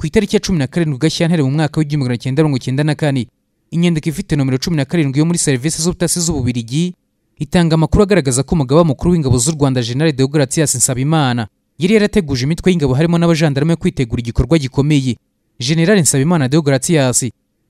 ku itariki ya cumi na karindwi gashyantare mu mwaka w'igihumbi magana cyenda mirongo icyenda na kane inyandiko ifite nomero cumi na karindwi yo muri serivisi z'ubutasi z'ububirigi itanga amakuru agaragaza ko umugaba mukuru w'ingabo z'u rwanda general deogratias nsabimana yari yarateguje imitwe y'ingabo harimo n'abajandarume kwitegura igikorwa gikomeye general nsabimana deogratias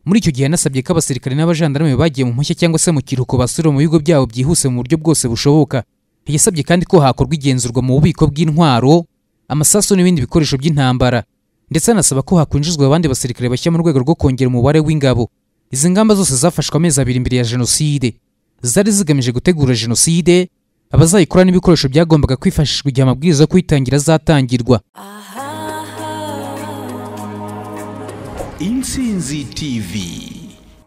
muri icyo gihe yanasabye ko abasirikare n'abajandarume bagiye mu mpushya cyangwa se mu kiruhuko basubira mu bigo byabo byihuse mu buryo bwose bushoboka yasabye kandi ko hakorwa igenzurwa mu bubiko bw'intwaro amasasu n'ibindi bikoresho by'intambara ndetse anasaba ko hakwinjizwa abandi basirikare bashya mu rwego rwo kongera umubare w'ingabo izi ngamba zose zafashwe amezi abiri imbere ya jenoside zari zigamije gutegura jenoside abazayikora n'ibikoresho byagombaga kwifashishwa igihe amabwiriza yo kuyitangira azatangirwa intsinzi tv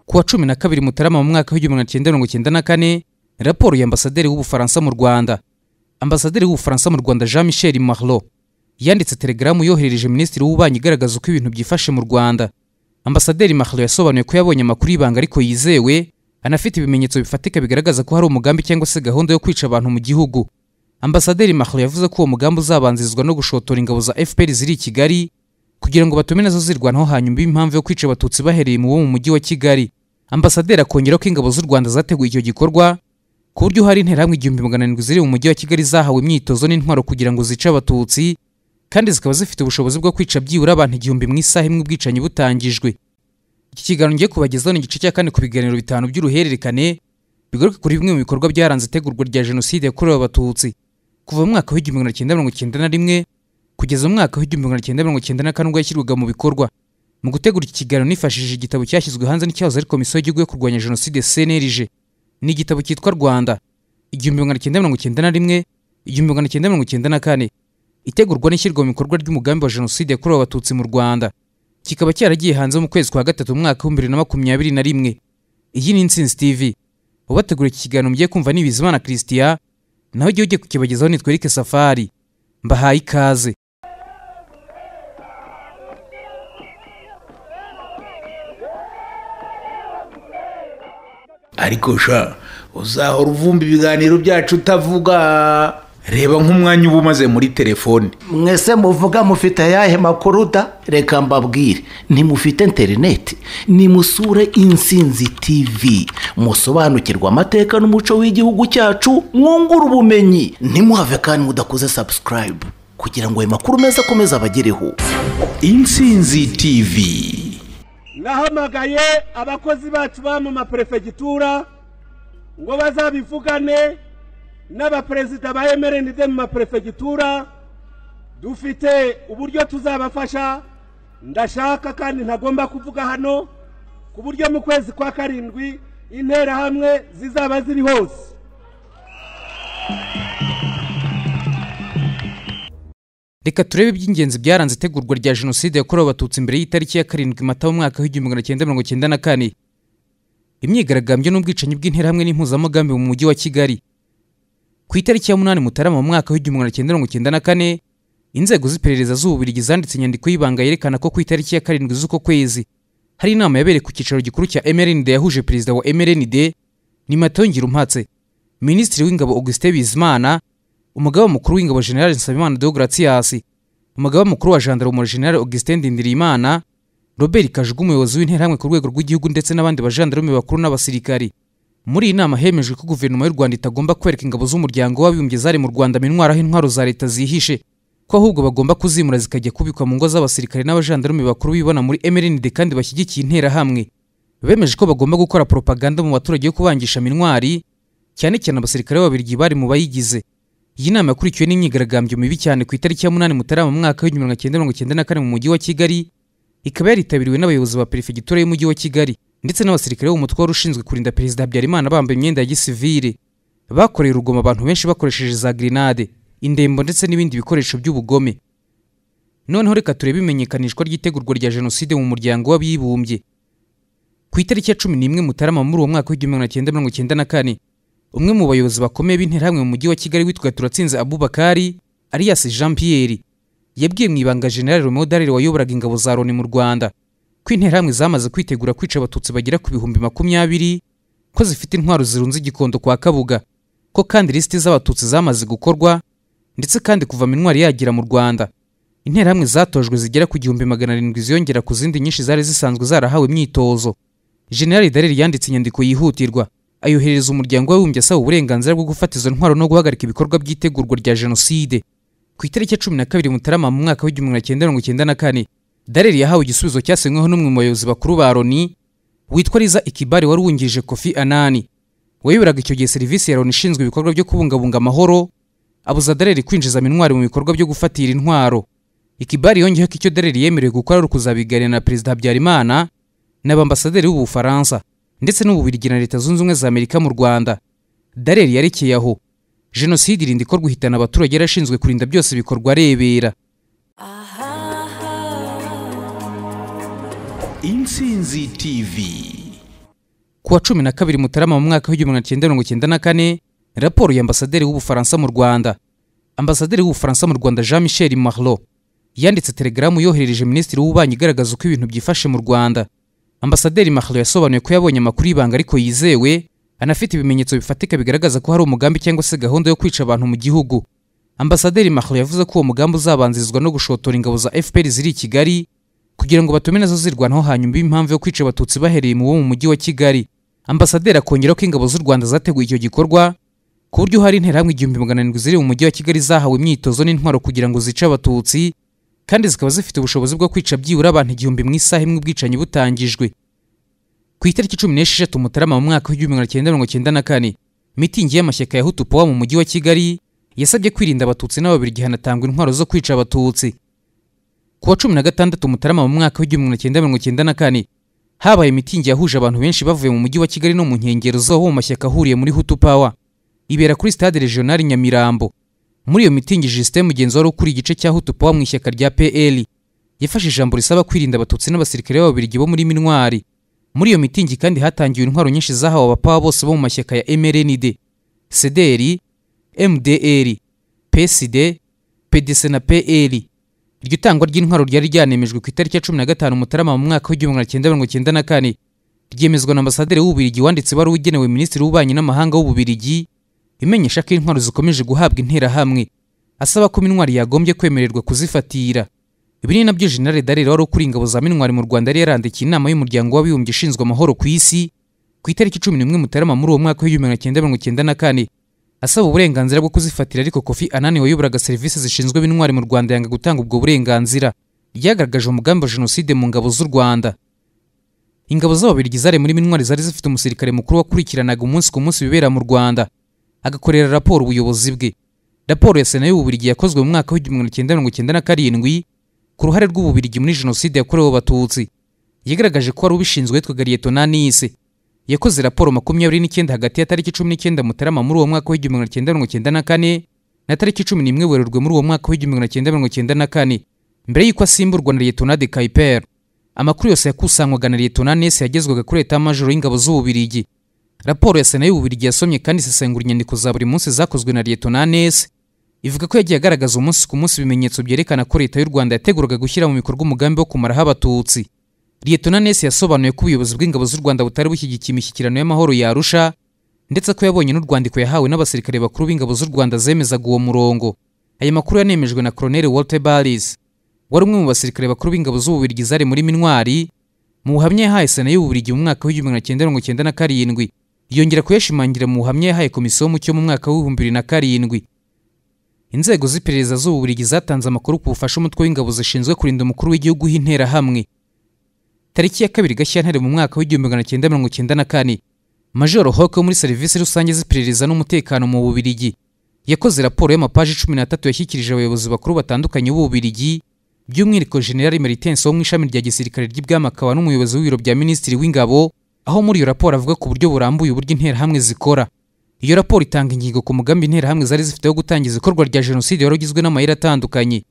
ku wa cumi na kabiri mutarama mu mwaka w'igihumbi magana cyenda mirongo icyenda na kane raporo ya ambasaderi w'ubufaransa mu rwanda ambasaderi w'ubufaransa mu rwanda jean michel marlot yanditse telegaramu yoherereje minisitiri w'ububanyi igaragaza uko ibintu byifashe mu rwanda ambasaderi mahalo yasobanuye ko yabonye amakuru y'ibanga ariko yizewe anafite ibimenyetso bifatika bigaragaza ko hari umugambi cyangwa se gahunda yo kwica abantu mu gihugu ambasaderi mahalo yavuze ko uwo mugambi uzabanzirizwa no gushotora ingabo za fpr ziri i kigali kugira ngo batume nazo zirwanaho hanyuma impamvu yo kwica abatutsi bahereye mu bo mu mujyi wa kigali ambasaderi akongera ko ingabo z'u rwanda zateguye icyo gikorwa ku buryo hari interahamwe igihumbi magana arindwi ziri mu mujyi wa kigali zahawe imyitozo n'intwaro kugira ngo zice abatutsi kandi zikaba zifite ubushobozi bwo kwica byibura abantu igihumbi mu isaha imwe ubwicanyi butangijwe iki kiganiro ngiye kubagezaho ni igice cya kane ku biganiro bitanu by'uruhererekane bigaruka kuri bimwe mu bikorwa byaranze itegurwa rya jenoside yakorewe abatutsi kuva mu mwaka w'igihumbi magana cyenda mirongo icyenda na rimwe kugeza mu mwaka w'igihumbi magana cyenda mirongo icyenda na kane ubwo yashyirwaga mu bikorwa mu gutegura iki kiganiro nifashishije igitabo cyashyizwe hanze n'icyahoze ari komisiyo y'igihugu yo kurwanya jenoside cnlg ni igitabo cyitwa rwanda igihumbi magana cyenda mirongo icyenda na rimwe igihumbi magana cyenda mirongo icyenda na kane itegurwa n'ishyirwa mu bikorwa ry'umugambi wa jenoside yakorewe abatutsi mu rwanda kikaba cyaragiye hanze mu kwezi kwa gatatu mu mwaka w'ibihumbi bibiri na makumyabiri na rimwe iyi ni insinzi tv ubategura iki kiganiro mugiye kumva ni bizimana christian naho igihe ugiye kukibagezaho ni twerike safari mbahaye ikaze ariko sha uzahora uvumba ibiganiro byacu utavuga reba nk'umwanya uba umaze muri telefone mwese muvuga mufite ayahe makuru da reka mbabwire ntimufite interineti nimusure insinzi tivi musobanukirwa amateka n'umuco w'igihugu cyacu mwungura ubumenyi ntimuhave kandi mudakoze sabusikarayibu kugira ngo ayo makuru meza akomeze abagereho insinzi tivi nahamagaye abakozi bacu ba mu maperefegitura ngo bazabivugane n'abaperezida ba mrnd mu maperefegitura dufite uburyo tuzabafasha ndashaka kandi ntagomba kuvuga hano ku buryo mu kwezi kwa karindwi interahamwe zizaba ziri hose reka turebe iby'ingenzi byaranze itegurwa rya jenoside yakorewe abatutsi mbere y'itariki ya karindwi mata w'umwaka w'igihumbi magana cyenda mirongo cyenda na kane imyigaragambyo n'ubwicanyi bw'interahamwe n'impuzamugambi mu mujyi wa kigali ku itariki ya munani mutarama mu mwaka w'igihumbi magana cyenda mirongo icyenda na kane inzego z'iperereza z'ububirigi zanditse inyandiko y'ibanga yerekana ko ku itariki ya karindwi z'uko kwezi hari inama yabereye ku cyicaro gikuru cya mrnd yahuje perezida wa mrnd ni matayo ngirumpatse minisitiri w'ingabo augustin bizimana umugabo mukuru w'ingabo general nsabimana deogratias umugaba mukuru wa gendarmerie general augustin ndindirimana robert kajugu umuyobozi w'interahamwe ku rwego rw'igihugu ndetse n'abandi bajandarume bakuru n'abasirikari muri iyi nama hemejwe ko guverinoma y'u rwanda itagomba kwereka ingabo z'umuryango w'abibumbye zari mu rwanda minwara aho intwaro za leta zihishe ko ahubwo bagomba kuzimura zikajya kubikwa mu ngo z'abasirikare n'abajandarume bakuru bibona muri mrnd kandi bashyigikiye interahamwe bemeje ko bagomba gukora propaganda mu baturage yo kubangisha minwari cyane cyane abasirikare b'ababirigi bari mu bayigize iyi nama yakurikiwe n'imyigaragambyo mibi cyane ku itariki ya munani mutarama mu mwaka w'igihumbi magana cyenda mirongo icyenda na kane mu mujyi wa kigali ikaba yaritabiriwe n'abayobozi ba perefegitura y'umujyi wa kigali ndetse n'abasirikare b'umutwe wari ushinzwe kurinda perezida habyarimana bambaye imyenda ya gisivire bakoreye urugomo abantu benshi bakoresheje za grenade indembo ndetse n'ibindi bikoresho by'ubugome noneho reka turebe imenyekanishwa ry'itegurwa rya jenoside mu muryango w'abibumbye ku itariki ya cumi n'imwe mutarama muri uwo mwaka w'igihumbi magana cyenda mirongo cyenda na kane umwe mu bayobozi bakomeye b'interahamwe mu mujyi wa kigali witwaga turatsinze abubakari alias jean pierre yabwiye mu ibanga generali romeo darire wayoboraga ingabo za loni mu rwanda ko interahamwe zamaze kwitegura kwica abatutsi bagera ku bihumbi makumyabiri ko zifite intwaro zirunze igikondo kwa kabuga ko kandi lisiti z'abatutsi zamaze gukorwa ndetse kandi kuva intwari yagera mu rwanda interahamwe zatojwe zigera ku gihumbi magana arindwi ziyongera ku zindi nyinshi zari zisanzwe zarahawe imyitozo generali dareri yanditse inyandiko yihutirwa ayoherereza umuryango w'abibumbye asaba uburenganzira bwo gufata izo ntwaro no guhagarika ibikorwa by'itegurwa rya jenoside ku itariki ya cumi na kabiri mutarama mu mwaka w'igihumbi magana cyenda mirongo icyenda na kane dareri yahawe igisubizo cyasinyweho n'umwe mu bayobozi bakuru ba Roni witwa riza ikibari wari wungirije kofi anani wayoberaga icyo gihe serivisi ya loni ishinzwe ibikorwa byo kubungabunga amahoro abuza dareri kwinjiza minwari mu bikorwa byo gufatira intwaro ikibari yongeyeho ko icyo dareri yemerewe gukora ari ukuzabiganira na perezida habyarimana na bambasaderi w'ubufaransa ndetse n'ububirigi na leta zunze ubumwe za amerika mu rwanda dareri yarekeye aho jenoside irinda ikorwa ihitana abaturage yarashinzwe kurinda byose bikorwa arebera Intsinzi TV kuwa cumi na kabiri Mutarama mu mwaka w'igihumbi magana cyenda mirongo icyenda na kane raporo y'ambasaderi w'ubufaransa mu Rwanda ambasaderi w'ubufaransa mu Rwanda Jean Michel Marlot yanditse telegaramu yoherereje minisitiri w'ububanyi igaragaza uko ibintu byifashe mu Rwanda ambasaderi Marlot yasobanuye ko yabonye amakuru y'ibanga ariko yizewe anafite ibimenyetso bifatika bigaragaza ko hari umugambi cyangwa se gahunda yo kwica abantu mu gihugu ambasaderi Marlot yavuze ko uwo mugambi uzabanzirizwa no gushotora ingabo za FPR ziri i Kigali kugira ngo batume nazo zirwanaho hanyuma impamvu yo kwica abatutsi bahereye mu bo mu mujyi wa kigali ambasaderi akongera ko ingabo z'u rwanda zateguye icyo gikorwa ku buryo hari interahamwe igihumbi magana arindwi ziri mu mujyi wa kigali zahawe imyitozo n'intwaro kugira ngo zice abatutsi kandi zikaba zifite ubushobozi bwo kwica byibura abantu igihumbi mu isaha imwe ubwicanyi butangijwe ku itariki cumi n'esheshatu mutarama mu mwaka w'igihumbi magana cyenda mirongo cyenda na kane mitingi y'amashyaka ya Hutu mu mujyi wa kigali yasabye kwirinda abatutsi n'ababirigi hanatangwa intwaro zo kwica abatutsi kuwa cumi na gatandatu mutarama mu mwaka w'igihumbi magana cyenda mirongo cyenda na kane habaye imitingi yahuje abantu benshi bavuye mu mujyi wa kigali no mu nkengero zaho mu mashyaka ahuriye muri hutu pawa ibera kuri stade regional nyamirambo muri iyo mitingi justin mugenzi wari ukuriye igice cya hutu pawa mu ishyaka rya pl yafashe ijambo risaba kwirinda abatutsi n'abasirikare b'ababiligi bo muri minwari muri iyo mitingi kandi hatangiwe intwaro nyinshi zahawe abapawa bose bo mu mashyaka ya mrnd cdr mdr psd pdc na pl iryo tangwa ry'intwaro ryari ryanemejwe ku itariki ya cumi na gatanu mutarama mu mwaka w'igihumbi magana cyenda mirongo icyenda na kane ryemezwa na ambasaderi w'ububiligi wanditse wari ugenewe minisitiri w'ububanyi n'amahanga w'ububiligi imenyesha ko intwaro zikomeje guhabwa interahamwe asaba ko minwari yagombye kwemererwa kuzifatira ibi ni nabyo jenerali darira wari ukuriye ingabo za minwari mu rwanda yari yarandikiye inama y'umuryango w'abibumbye ishinzwe amahoro ku isi ku itariki cumi n'imwe mutarama muri uwo mwaka w'igihumbi magana cyenda mirongo icyenda na kane asaba uburenganzira bwo kuzifatira ariko kofi anani wayobora serivisi zishinzwe b'intwari mu rwanda yanga gutanga ubwo burenganzira ryagaragaje umugambi wa jenoside mu ngabo z'u rwanda ingabo z'ababirigi zari muri mintwari zari zifite umusirikare mukuru wakurikiranaga umunsi ku munsi bibera mu rwanda agakorera raporo ubuyobozi bwe raporo ya sena y'ububirigi yakozwe mu mwaka w'igihumbi kimwe na karindwi ku ruhare rw'ububirigi muri jenoside yakorewe abatutsi yagaragaje ko wari ubishinzwe yitwaga liyeto nanise yakoze raporo makumyabiri n'icyenda hagati ya tariki cumi n'icyenda mutarama muri uwo mwaka w'igihumbi magana cyenda mirongo cyenda na kane na tariki cumi n'imwe werurwe muri uwo mwaka w'igihumbi magana cyenda mirongo cyenda na kane mbere y'uko asimburwa na liyetonade kayiperi amakuru yose yakusanywaga na liyetona nesi yagezwaga kuri leta y'amajoro y'ingabo z'ububirigi raporo ya sena y'ububirigi yasomye kandi isesengura inyandiko za buri munsi zakozwe na liyetona nesi ivuga ko yagiye agaragaza umunsi ku munsi ibimenyetso byerekana ko leta y'u rwanda yateguraga gushyira mu bikorwa umugambi wo kumaraho abatutsi liyetona nese yasobanuye ko ubuyobozi bw'ingabo z'u rwanda butari bushyigikiye imishyikirano y'amahoro yarusha ndetse ko yabonye n'urwandiko yahawe n'abasirikare bakuru b'ingabo z'u rwanda zemezaga uwo murongo aya makuru yanemejwe na colonel walter baris wari umwe mu basirikare bakuru b'ingabo z'ububirigi zari muri minwari mu buhamya yahaye sena y'ububirigi mu mwaka w'igihumbi magana cyenda mirongo cyenda na karindwi yongera kuyashimangira mu buhamya yahaye komisiyo mucyo mu mwaka w'ibihumbi bibiri na karindwi inzego z'iperereza z'ububirigi zatanze amakuru ku bufasha umutwe w'ingabo zishinzwe kurinda umukuru w'igihugu h'interahamwe tariki ya kabiri gashyantare mu mwaka w'igihumbi magana cyenda mirongo cyenda na kane majoro hoke muri serivisi rusange z'iperereza n'umutekano mu bubirigi yakoze raporo y'amapaji cumi n'atatu yashyikirije abayobozi bakuru batandukanye b'ububirigi by'umwihariko general meritense wo mu ishami rya gisirikare ry'ibwami akaba n'umuyobozi w'ibiro bya minisitiri w'ingabo aho muri iyo raporo avuga ku buryo burambuye uburyo interahamwe zikora iyo raporo itanga ingingo ku mugambi interahamwe zari zifite wo gutangiza ikorwa rya jenoside wari ugizwe n'amayeri atandukanye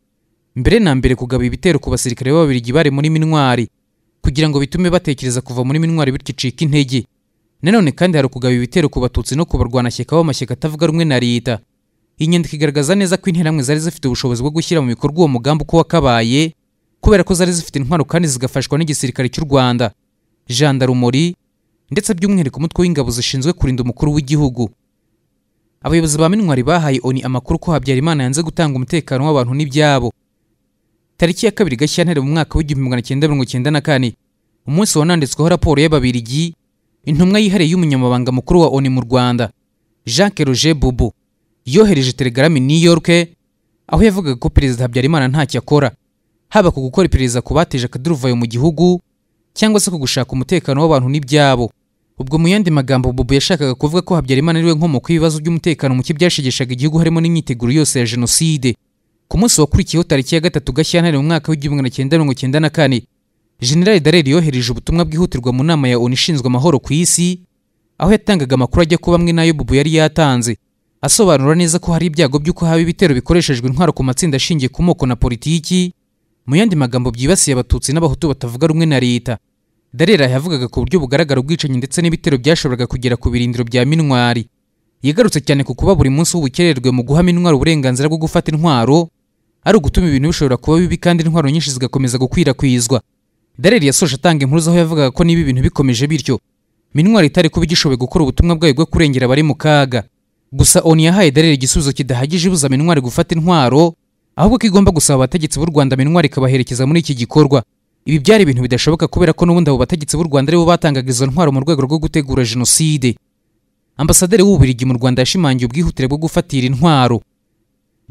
mbere na mbere kugaba ibitero ku basirikare b'ababirigi bari muri minwari kugira ngo bitume batekereza kuva muri minwari bityo icika intege nanone kandi hari ukugaba ibitero ku batutsi no kubarwanashyaka b'amashyaka atavuga rumwe na leta inyandiko igaragaza neza ko interahamwe zari zifite ubushobozi bwo gushyira mu bikorwa uwo mugambi uko wakabaye kubera ko zari zifite intwaro kandi zigafashwa n'igisirikare cy'u rwanda jandarumori ndetse by'umwihariko umutwe w'ingabo zishinzwe kurinda umukuru w'igihugu abayobozi ba minwari bahaye oni amakuru ko habyarimana yanze gutanga umutekano w'abantu n'ibyabo tariki ya kabiri gashyantare mu mwaka w'igihumbi magana cyenda mirongo cyenda na kane umunsi wananditsweho raporo y'ababirigi intumwa yihariye y'umunyamabanga mukuru wa oni mu rwanda jacques roger bubu yohereje Telegarami new york aho yavugaga ko perezida habyarimana ntacyo akora haba ku gukora iperereza ku bateje akaduruvayo mu gihugu cyangwa se ku gushaka umutekano w'abantu n'ibyabo ubwo mu yandi magambo bobo yashakaga kuvuga ko habyarimana ariwe nkomoko y'ibibazo by'umutekano muke byashegeshaga igihugu harimo n'imyiteguro yose ya jenoside ku munsi wakurikiyeho tariki ya gatatu gashyantare mu mwaka w'igihumbi magana cyenda mirongo cyenda na kane jenerali dareri yohereje ubutumwa bwihutirwa mu nama ya onu ishinzwe amahoro ku isi aho yatangaga amakuru ajya kuba amwe n'ayo bubu yari yatanze asobanura neza ko hari ibyago by'uko haba ibitero bikoreshejwe intwaro ku matsinda ashingiye ku moko na politiki mu yandi magambo byibasiye abatutsi n'abahutu batavuga rumwe na leta darera yavugaga ku buryo bugaragara ubwicanyi ndetse n'ibitero byashoboraga kugera ku birindiro bya Minwari. yagarutse cyane ku kuba buri munsi w'ubukererwe mu guhama intwaro uburenganzira bwo gufata intwaro ari ugutuma ibintu bishobora kuba bibi kandi intwaro nyinshi zigakomeza gukwirakwizwa dareri yasoje atanga inkuru z'aho yavugaga ko niba ibintu bikomeje bityo minwari itari kuba igishoboye gukora ubutumwa bwayo bwo kurengera abari mu kaga gusa oni yahaye dareri igisubizo kidahagije ibuza minwari gufata intwaro ahubwo ko igomba gusaba abategetsi b'u rwanda minwari ikabaherekeza muri iki gikorwa ibi byari ibintu bidashoboka kubera ko n'ubundi abo bategetsi b'u rwanda aribo batangaga izo ntwaro mu rwego rwo gutegura jenoside ambasaderi w'ububiligi mu rwanda yashimangiye ubwihutire bwo gufatira intwaro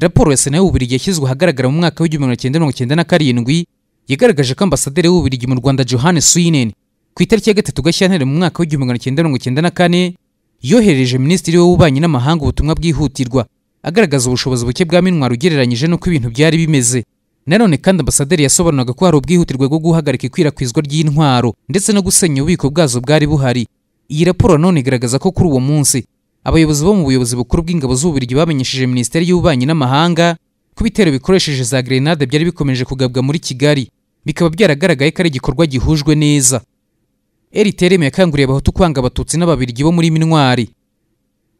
raporo ya sena y'ububiligi yashyizwe ahagaragara mu mwaka w'igihumbi kimwe magana cyenda na karindwi yagaragaje ko ambasaderi w'ububiligi mu rwanda Johannes swinen ku itariki ya gatatu gashyantare mu mwaka w'igihumbi magana cyenda mirongo cyenda na kane yohereje minisitiri w'ububanyi n'amahanga ubutumwa bwihutirwa agaragaza ubushobozi buke bwa mintwaro ugereranyije n'uko ibintu byari bimeze nanone kandi ambasaderi yasobanuraga ko hari ubwihutirwa bwo guhagarika ikwirakwizwa ry'intwaro ndetse no gusenya ububiko bwazo bwari buhari iyi raporo none igaragaza ko kuri uwo munsi abayobozi bo mu buyobozi bukuru bw'ingabo z'ububiligi bamenyesheje minisiteri y'ububanyi n'amahanga ko ibitero bikoresheje za grenade byari bikomeje kugabwa muri kigali bikaba byaragaragaye ko ari igikorwa gihujwe neza eritereme yakanguriye abahutu kwanga abatutsi n'ababiligi bo muri mintwari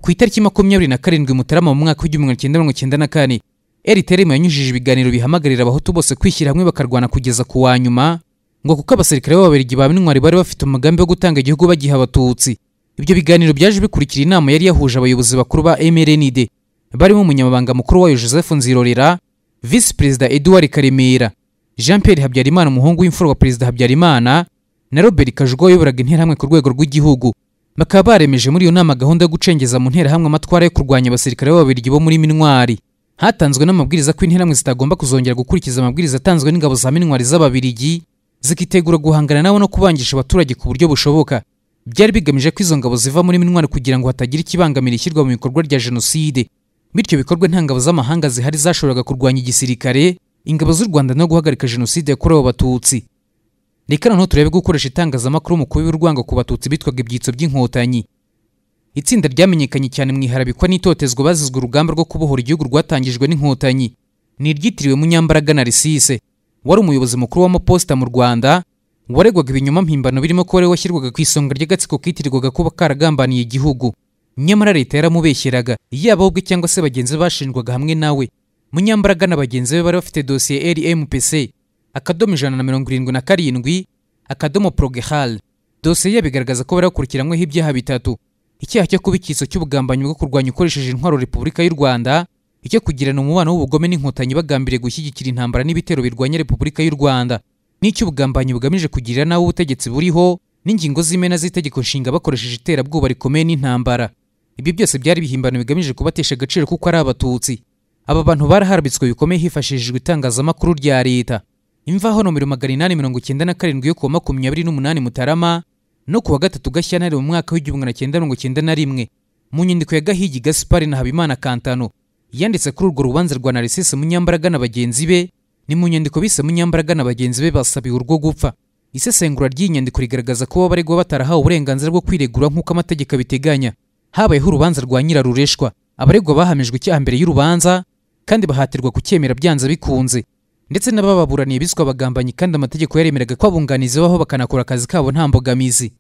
ku itariki makumyabiri na karindwi mutarama mu mwaka w'igihumbi kimwe magana cyenda na kane eritereme yanyujije ibiganiro bihamagarira abahutu bose kwishyira hamwe bakarwana kugeza ku wa nyuma ngo kuko abasirikare b'ababirigi ba bintwari bari bafite umugambi wo gutanga igihugu bagiha abatutsi ibyo biganiro byaje bikurikira inama yari yahuje abayobozi bakuru ba mrnd barimo umunyamabanga mukuru wayo joseph nzirorera visi perezida Edouard karemera jean pierre habyarimana umuhungu w'imfura wa perezida habyarimana na robert kajuga wayoboraga interahamwe ku rwego rw'igihugu bakaba baremeje muri iyo nama gahunda yo gucengeza mu nterahamwe amatwara yo kurwanya abasirikare b'ababirigi bo muri minwari hatanzwe n'amabwiriza ko interahamwe zitagomba kuzongera gukurikiza amabwiriza atanzwe n'ingabo za minwari z'ababirigi zikitegura guhangana nabo no kubangisha abaturage ku buryo bushoboka byari bigamije ko izo ngabo ziva muri minwari kugira ngo hatagira ikibangamira ishyirwa mu bikorwa rya jenoside bityo bikorwe nta ngabo z'amahanga zihari zashoboraga kurwanya igisirikare ingabo z'u rwanda no guhagarika jenoside yakorewe abatutsi reka noneho turebe gukoresha itangazamakuru mu kuba urwango ku batutsi bitwaga ibyitso by'inkotanyi itsinda ryamenyekanye cyane mu iharabikwa n'itotezwa bazizwe urugamba rwo kubohora igihugu rwatangijwe n'inkotanyi ni iryitiriwe munyambaraga narisise wari umuyobozi mukuru w'amaposita mu rwanda waregwaga ibinyoma mpimbano birimo ko wari washyirwaga ku isonga ry'agatsiko kitirirwaga kuba karagambaniye igihugu nyamara leta yaramubeshyeraga yaba ubwe cyangwa se bagenzi bashinjwaga hamwe nawe munyambaraga na bagenzi be bari bafite dosiye rmpc akadomo ijana na mirongo irindwi na karindwi akadomo progehal dosiye ye bigaragaza ko bari bakurikiranyweho ibyaha bitatu icyaha cyo kuba ikiso cy'ubugambanyi bwo kurwanya ukoresheje intwaro repubulika y'u rwanda icyo kugirana umubano w'ubugome n'inkotanyi bagambiriye gushyigikira intambara n'ibitero birwanya repubulika y'u rwanda n'icy'ubugambanyi bugamije kugirira nawe ubutegetsi buriho n'ingingo z'imena z'itegeko nshinga bakoresheje iterabwoba rikomeye n'intambara ibyo byose byari ibihimbano bigamije kubatesha agaciro kuko ari abatutsi aba bantu baraharabitswe bikomeye hifashishijwe itangazamakuru rya leta imvaho nomero magana inani mirongo icyenda na karindwi yo kuwa makumyabiri n'umunani mutarama no kuwa gatatu gashyantare mu mwaka w'igihumbi magana cyenda mirongo icyenda na rimwe mu nyandiko ya gahigi gaspari na habimana kantano yanditse kuri urwo rubanza rwa narisisi munyambaraga na bagenzi be ni mu nyandiko bise munyambaraga na bagenzi be basabiwe urwo gupfa isesengura ry'iyi nyandiko rigaragaza ko babaregwa batarahawe uburenganzira bwo kwiregura nk'uko amategeko abiteganya habayeho urubanza rwa nyirarureshwa abaregwa bahamijwe icyaha mbere y'urubanza kandi bahatirwa kucyemera byanze bikunze ndetse n'abababuraniye biswa abagambanyi kandi amategeko yaremeraga ko abunganizi baho bakanakora akazi kabo nta mbogamizi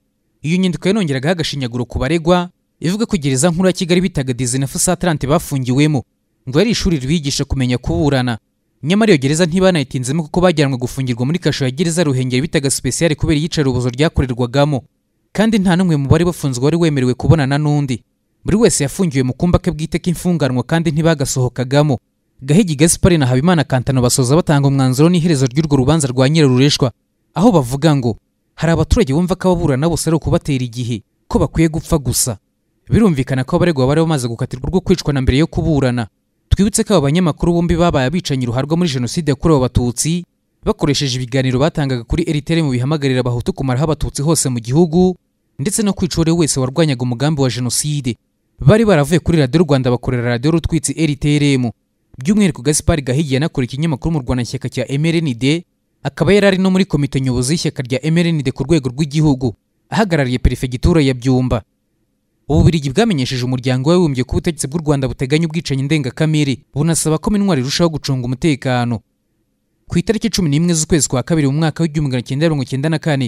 iyo nyandiko yanongeragaho agashinyaguro ku baregwa ivuga ko gereza nkuru ya kigali bitaga dizine fusatranti bafungiwemo ngo yari ishuri ribigisha kumenya kuburana nyamara iyo gereza ntibanayitinzemo kuko bajyanwe gufungirwa muri kasho ya gereza ruhengeri bitaga sipesiyare kubera iyicarubozo ryakorerwagamo kandi nta n'umwe mu bari bafunzwe wari wemerewe kubonana n'undi buri wese yafungiwe mu kumba ke bwite k'imfunganwa kandi ntibagasohokagamo gahigi gaspari na habimana kantano basoza batanga umwanzuro n'iherezo ry'urwo rubanza rwa nyirarureshwa aho bavuga ngo hari abaturage bumva ko ababurana bose ari ukubatera igihe ko bakwiye gupfa gusa birumvikana ko abaregwa bari bamaze gukatirwa urwo kwicwa na mbere yo kuburana twibutse ko aba banyamakuru bombi babaye abicanyi ruharwa muri jenoside yakorewe abatutsi bakoresheje ibiganiro batangaga kuri eritere mu bihamagarira abahutu kumaraho abatutsi hose mu gihugu ndetse no kwica uwo wese warwanyaga umugambi wa jenoside bari baravuye kuri radiyo rwanda bakorera radiyo rutwitsi eritere by'umwihariko gaspar gahigiye anakora ikinyamakuru mu Rwanda rwanashyaka cya mrnd akaba yari ari no muri komite nyobozi y'ishyaka rya mrnd ku rwego rw'igihugu ahagarariye perefegitura ya byumba ububiligi bwamenyesheje umuryango w'abibumbye ko ubutegetsi bw'u rwanda buteganya ubwicanyi ndengakamere bunasaba ko minwari irushaho gucunga umutekano ku itariki cumi n'imwe z'ukwezi kwa kabiri mu mwaka w'igihumbi magana cyenda mirongo cyenda na kane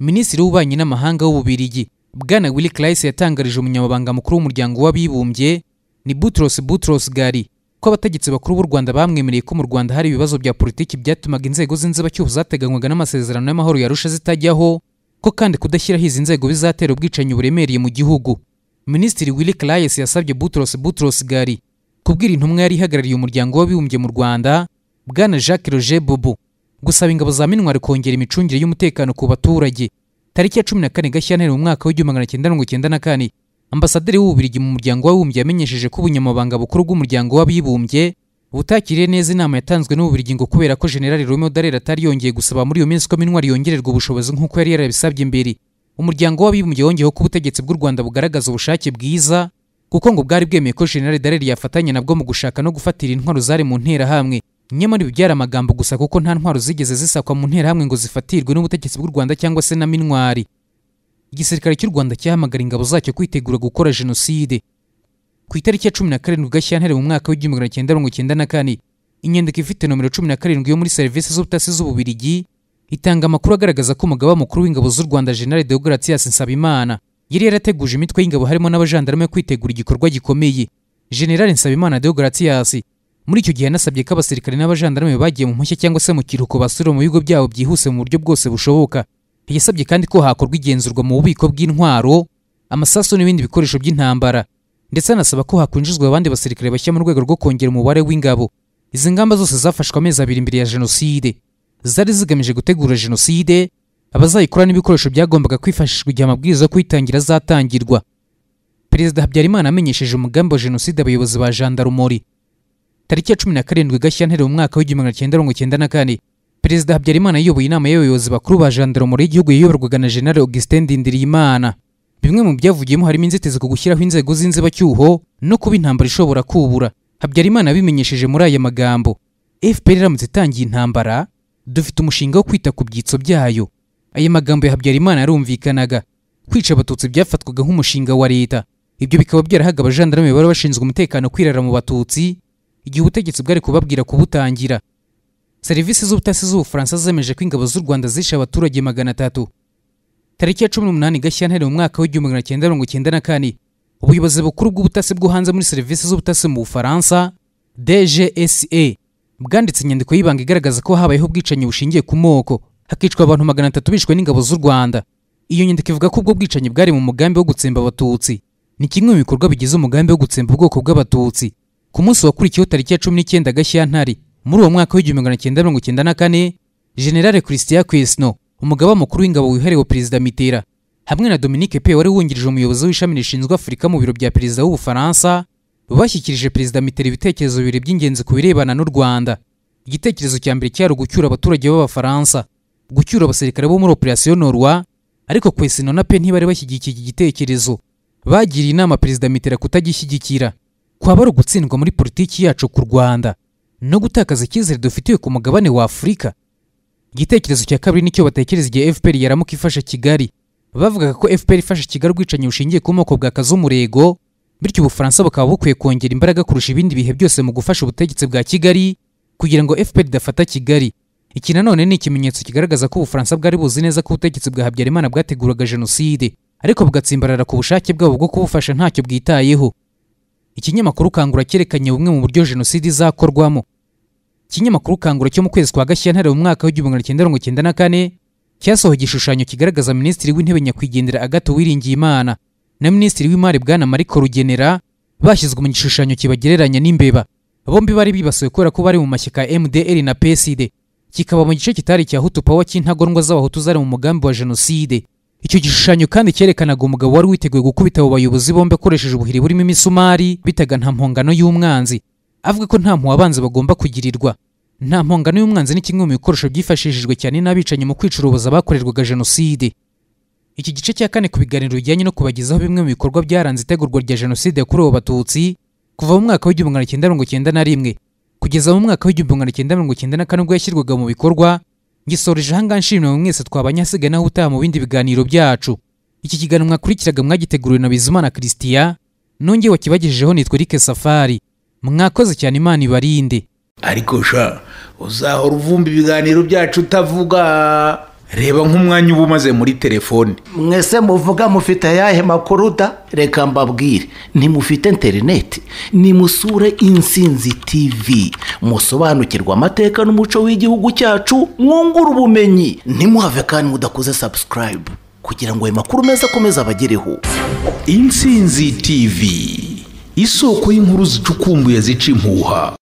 minisitiri w'ububanyi n'amahanga w'ububiligi bwana willy clarisse yatangarije umunyamabanga mukuru w'umuryango w'abibumbye ni butros butros gari ko abategetsi bakuru b'u rwanda bamwemereye ko mu rwanda hari ibibazo bya politiki byatumaga inzego z'inzibacyuho zateganywaga n'amasezerano y'amahoro yarusha zitajyaho ko kandi kudashyiraho izi nzego bizatera ubwicanyi buremereye mu gihugu minisitiri willy clarence yasabye Boutros Boutros gari kubwira intumwa yari ihagarariye umuryango w'abibumbye mu rwanda bwana jacques roger bobo gusaba ingabo za minwari kongera imicungire y'umutekano ku baturage tariki ya cumi na kane gashyantare mu mwaka w'igihumbi magana cyenda mirongo icyenda na kane ambasaderi w'ububiligi mu muryango w'abibumbye yamenyesheje ko ubunyamabanga bukuru bw'umuryango w'abibumbye butakiriye neza inama yatanzwe n'ububiligi ngo kubera ko generali romeo dallaire atari yongeye gusaba muri iyo minsi ko minwari yongererwa ubushobozi nk'uko yari yarabisabye imbere umuryango w'abibumbye wongeyeho ko ubutegetsi bw'u rwanda bugaragaza ubushake bwiza kuko ngo bwari bwemeye ko jenerali dareri yafatanya nabwo mu gushaka no gufatira intwaro zari mu nterahamwe nyamara ibi byari amagambo gusa kuko nta ntwaro zigeze zisakwa mu nterahamwe ngo zifatirwe n'ubutegetsi bw'u rwanda cyangwa se na minwari igisirikare cy'u rwanda cyahamagara ingabo zacyo kwitegura gukora jenoside ku itariki ya cumi na karindwi gashyantare mu mwaka w'igihumbi magana cyenda mirongo icyenda na kane inyandiko ifite nomero cumi na karindwi yo muri serivisi z'ubutasi z'ububirigi itanga amakuru agaragaza ko umugaba mukuru w'ingabo z'u rwanda general deogratias nsabimana yari yarateguje imitwe y'ingabo harimo n'abajandarume kwitegura igikorwa gikomeye general nsabimana deogratias muri icyo gihe yanasabye ko abasirikare n'abajandarume bagiye mu mpushya cyangwa se mu kiruhuko basubira mu bigo byabo byihuse mu buryo bwose bushoboka yasabye kandi ko hakorwa igenzurwa mu bubiko bw'intwaro amasasu n'ibindi bikoresho by'intambara ndetse anasaba ko hakwinjizwa abandi basirikare bashya mu rwego rwo kongera umubare w'ingabo izi ngamba zose zafashwe amezi abiri mbere ya jenoside zari zigamije gutegura jenoside abazayikora n'ibikoresho byagombaga kwifashishwa igihe amabwiriza yo kuyitangira azatangirwa perezida habyarimana amenyesheje umugambi wa jenoside abayobozi ba jandarumori tariki ya cumi na karindwi gashyantare mu mwaka w'igihumbi magana cyenda mirongo cyenda na kane perezida habyarimana yayoboye inama y'abayobozi bakuru ba jandarumori y'igihugu yayoborwaga na general augustin dindirimana bimwe mu byavugiyemo harimo inzitizi ku gushyiraho inzego z'inzibacyuho no kuba intambara ishobora kubura habyarimana abimenyesheje muri aya magambo fpr iramutse itangiye intambara dufite umushinga wo kwita ku byitso byayo aya magambo ya habyarimana yarumvikanaga kwica abatutsi byafatwaga nk'umushinga wa leta ibyo bikaba byarahaga abajandarume bari bashinzwe umutekano kwirara mu batutsi igihe ubutegetsi bwari kubabwira kubutangira serivisi z'ubutasi z'ubufaransa zemeje ko ingabo z'u rwanda zishe abaturage magana atatu tariki ya cumi n'umunani gashyantare mu mwaka w'igihumbi magana cyenda mirongo cyenda na kane ubuyobozi bukuru bw'ubutasi bwo hanze muri serivisi z'ubutasi mu bufaransa dgsa bwanditse inyandiko y'ibanga igaragaza ko habayeho ubwicanyi bushingiye ku moko hakicwa abantu magana atatu bishwe n'ingabo z'u rwanda iyo nyandiko ivuga ko ubwo bwicanyi bwari mu mugambi wo gutsemba abatutsi ni kimwe mu bikorwa bigize umugambi wo gutsemba ubwoko bw'abatutsi ku munsi wakurikiyeho tariki ya cumi n'icyenda gashyantare muri uwo mwaka w'igihumbi magana cyenda mirongo icyenda na kane generale christian kwesno umugaba mukuru w'ingabo wihariwe perezida mitera hamwe na dominique pe wari wungirije umuyobozi w'ishami rishinzwe afurika mu biro bya perezida w'ubufaransa bashyikirije perezida mitera ibitekerezo bibiri by'ingenzi ku birebana n'u rwanda igitekerezo cya mbere cyari ugucyura abaturage b'abafaransa gucyura abasirikare bo muri operasiyo norwa ariko kwesino na pe ntibari bashyigikiye iki gitekerezo bagiriye inama perezida mitera kutagishyigikira kwaba ari ugutsindwa muri politiki yacu ku rwanda no gutakaza icyizere dufitiye ku mugabane wa afurika igitekerezo cya kabiri nicyo batekereza igihe fpr yaramuka ifasha kigali bavugaga ko fpr ifasha kigali ubwicanyi bushingiye ku moko bwa kazumurego bityo ubufaransa bukaba bukwiye kongera imbaraga kurusha ibindi bihe byose mu gufasha ubutegetsi bwa kigali kugira ngo fpr idafata kigali iki nanone ni ikimenyetso kigaragaza ko ubufaransa bwari buzi neza ko ubutegetsi bwa habyarimana bwateguraga jenoside ariko bugatsimbarara ku bushake bwabo bwo kubufasha ntacyo bwitayeho ikinyamakuru kangura cyerekanye bumwe mu buryo jenoside izakorwamo ikinyamakuru kangura cyo mu kwezi kwa gashyantare mu mwaka w'igihumbi magana cyenda mirongo cyenda na kane cyasohoye igishushanyo kigaragaza minisitiri w'intebe nyakwigendera agathe Imana. na minisitiri w'imari bwana mariko rugenera bashyizwe mu gishushanyo kibagereranya n'imbeba bombi bari bibasiwe kubera ko bari mu mashyaka ya mdr na psd kikaba mu gice kitari cya hutu pawa cy'intagondwa z'abahutu zari mu mugambi wa jenoside icyo gishushanyo kandi cyerekanaga umugabo wari witeguye gukubita abo bayobozi bombi akoresheje ubuhiri burimo imisumari bitaga nta mpongano y'umwanzi avuga ko nta mpuwabanzi bagomba kugirirwa nta mpongano y'umwanzi ni kimwe mu bikoresho byifashishijwe cyane n'abicanyi mu kwicuruza uruboza bakorerwaga jenoside iki gice cya kane ku biganiro bijyanye no kubagezaho bimwe mu bikorwa byaranze itegurwa rya jenoside yakorewe abatutsi kuva mu mwaka w'igihumbi magana cyenda mirongo cyenda na rimwe kugeza mu mwaka w'igihumbi magana cyenda mirongo cyenda na kane ubwo yashyirwaga mu bikorwa ngisoreje aha nshimira mu mwese twabanyasiga naho utaha mu bindi biganiro byacu iki kiganiro mwakurikiraga mwagiteguriwe na bizimana christian nongeye wakibagejejeho nitwa eric safari mwakoze cyane imana ibarinde ariko sha uzahora uvumba ibiganiro byacu utavuga reba nk'umwanya uba umaze muri telefone mwese muvuga mufite ayahe makuru da reka mbabwire ntimufite interineti nimusure insinzi tivi musobanukirwa amateka n'umuco w'igihugu cyacu mwungura ubumenyi ntimuhave kandi mudakuze sabusikarayibu kugira ngo ayo makuru meza akomeze abagereho insinzi tivi isoko y'inkuru zicukumbuye zica impuha